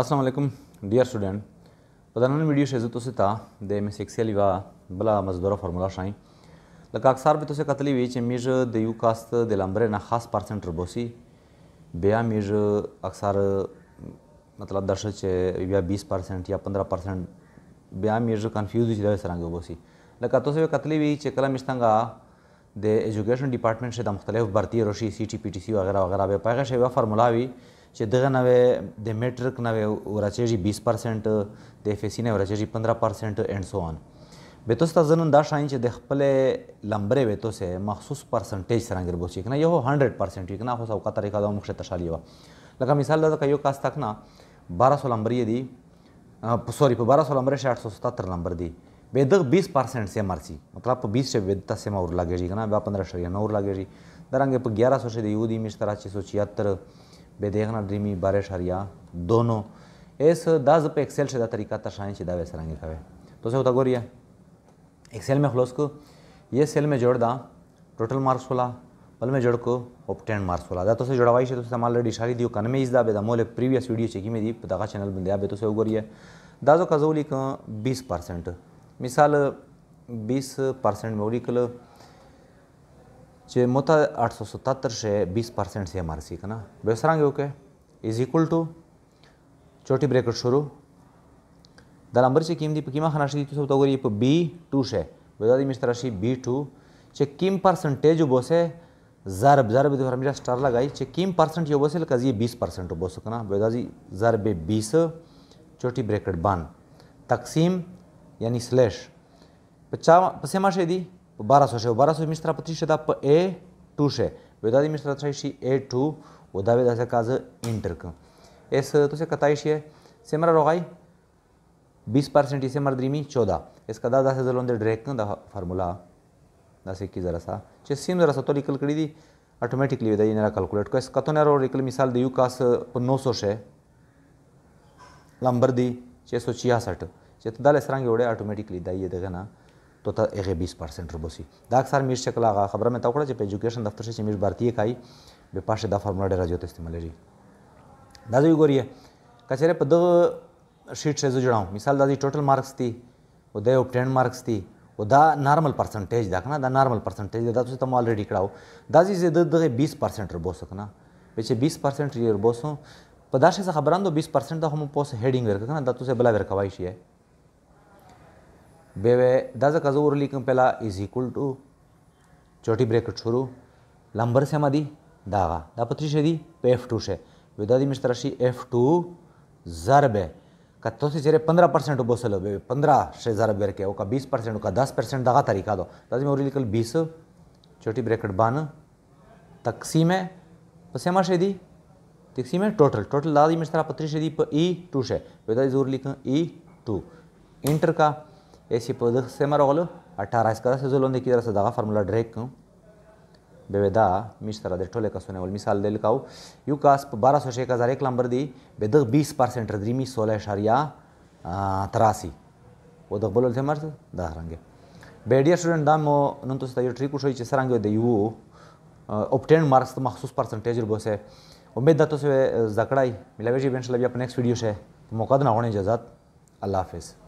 अस्सलाम वालेकुम dear student पदानन वीडियो शेजो तुसे ता दे में एक्सेल वा बला मजदूरा फार्मूला शाई लका अक्सर भी तुसे कतली वी चमीज दे यू कास्त दे लंबरे ना खास परसेंट रबोसी बेया मीज अक्सर मतलब दर्श छे या 20 परसेंट या 15 परसेंट बेया मीज कंफ्यूज छ दे सरंग बोसी लका तुसे कतली वी चे कलम इस्तंगा د एजुकेशन डिपार्टमेंट से द मुख्तलिफ भर्ती रोशी C T P T C वगैरह वगैरह बे पैगा शे फार्मूला वी چې دغه نوې د میټرک نوې ورچېږي 20% د اف اس سی نه ورچېږي 15% اینڈ سو ان به تاسو ځنن دا شاین چې د خپل لمبره به تاسو مخصوص پرسنټیج سره غربو شي کنه یو 100% وي کنه خو سوقه طریقه دا مخشه تشالی و لکه مثال دا کایو کاس تک نه 1200 لمبرې دی سوري په 1200 لمبرې 877 لمبر دی به د 20% سه مرسي مطلب په 20 به د سه مور لګیږي کنه به 15 شریه نور لګیږي درنګ په 1100 دی یو دی مشترا 676 بێدێغنا دریمی بارێش هەریا دۆنۆ ئێس داز پێ ئەکسل شدا تەریکاتە شانشی داوێ سەرنگی خەوێ تۆسە وتە گۆریە ئەکسل مە خلۆسکو یە سێل مە جوړدا ټوټل مارکس ولا بل مې جوړ کو اوبټین مارکس ولا دا تاسو جوړوای شئ تاسو مال لري اشاره دیو کنه مې از دا به د مول پریویس ویډیو چې کې مې دی په دغه چینل باندې به تاسو وګورئ دا زو کزولی ک 20% مثال 20% مې ولیکل જે મોટા આઠસો સત્તાતર છે બીસ परसेंट છે हमारे सीख ना बेसरांगे ओके इज इक्वल टू ચોટી બ્રેકેટ શરૂ દાલ અંબરચી કિંમતી કિંમત ખાનાશી દીધું તો ગરી બી ટુ છે બધાથી મિસ્તર રાશિ બી ટુ છે કિમ પર્સન્ટેજ ઉભો છે ઝરબ ઝરબ તો હમજા સ્ટાર લગાઈ છે કિમ પર્સન્ટ ઉભો છે કજી બીસ પર્સન્ટ ઉભો છે ના બધાથી ઝરબે બીસ ચોટી બ્રેકેટ બાન તકસીમ યાની સ્લેશ પચાસ પછી એમાં શેદી 1200 1200 miștra pătrit și da pe E2 eu da de miștra trai și E2 o da de asta cază intercă es tu se catai și semra rogai 20% semra drimi 14 es cada da se de lon de direct da formula da se ki zara sa ce sim zara sa to likal kadi di automatically विदा येणारा कैलकुलेट कस कतो ना रो रिकल मिसाल देऊ कास 900 शे नंबर दी 666 चेत दाले सरांग एवढे ऑटोमेटिकली दाई येते का ना تو ته هغه 20% ربوسي دا اکثر میش شکل هغه خبره مې تا وکړه چې په اډوকেশন دفتر چې میش بارتي کای به پاشه دا فارمولا ډیر زیات استعمال لري دا زه ګورې کچره په دغه شیټ سره جوړاو مثال دا دي ټوټل مارکس دي او د اوبټین مارکس دي او دا نارمل پرسنټیج دا کنه دا نارمل پرسنټیج دا تاسو ته الریډي کړهو دا چې د دغه 20% ربوس کنه چې 20% یې ربوسو په داسې خبران دو 20% د هم پوس هډینګ ورک کنه دا تاسو بلا ورکوای شي बेवे दाजा काजो उरली कंपेला इज इक्वल टू चोटी ब्रेकेट छोरू लंबर से मदी दागा दापत्री से दी एफ टू से विदादी मिश्र शी एफ टू जरबे का तो से चेरे पंद्रह परसेंट लो बेबे पंद्रह से जरब बेर ओका बीस परसेंट ओका दस परसेंट दागा तरीका दो दादी में उरली कल बीस छोटी ब्रेकेट बान तकसीम है पसेमा से दी तकसीम है टोटल टोटल दादी मिश्रा पत्री से दी ई टू e से विदादी जरूर लिखें ई e टू इंटर का ეს იპოდეხსემა როგორ 18-ის კადას ზოლონდე კიდრას დაღა ფორმულა დრეკ ბევედა მიშტრა დერტოლე კასონევල් მისალ დელკაუ იუკას 126001 ლამბერ დი ბედღ 20% დრიმი 16.83 ოდღ ბოლოლ თემარს დაჰრანგე ბედია სტუდენტ და მო ნუნტოს და ტრიკუ შოი ჩესარანგე და იუ obtained marks तो मखसूस परसेंटेज रुबो से उम्मीद दातों से जकड़ाई मिला जी बेंच लगे अपने नेक्स्ट वीडियो से मौका ना होने इजाज़त अल्लाह हाफिज़